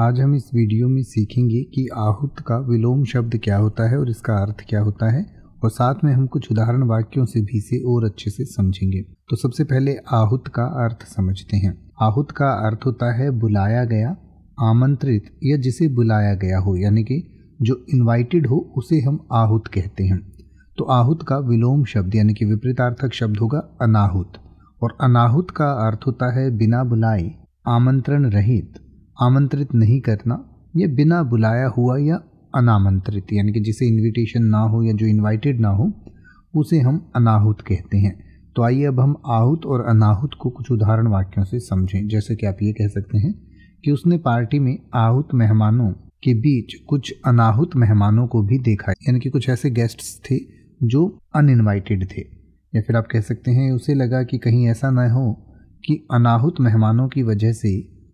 आज हम इस वीडियो में सीखेंगे कि आहुत का विलोम शब्द क्या होता है और इसका अर्थ क्या होता है और साथ में हम कुछ उदाहरण वाक्यों से भी इसे और अच्छे से समझेंगे तो सबसे पहले आहुत का अर्थ समझते हैं आहुत का अर्थ होता है बुलाया गया आमंत्रित या जिसे बुलाया गया हो यानी कि जो इन्वाइटेड हो उसे हम आहुत कहते हैं तो आहुत का विलोम शब्द यानी कि विपरीतार्थक शब्द होगा अनाहुत और अनाहुत का अर्थ होता है बिना बुलाए आमंत्रण रहित आमंत्रित नहीं करना ये बिना बुलाया हुआ या अनामंत्रित यानी कि जिसे इनविटेशन ना हो या जो इनवाइटेड ना हो उसे हम अनाहुत कहते हैं तो आइए अब हम आहुत और अनाहुत को कुछ उदाहरण वाक्यों से समझें जैसे कि आप ये कह सकते हैं कि उसने पार्टी में आहुत मेहमानों के बीच कुछ अनाहुत मेहमानों को भी देखा यानी कि कुछ ऐसे गेस्ट्स थे जो अनइनवाइटेड थे या फिर आप कह सकते हैं उसे लगा कि कहीं ऐसा ना हो कि अनाहुत मेहमानों की वजह से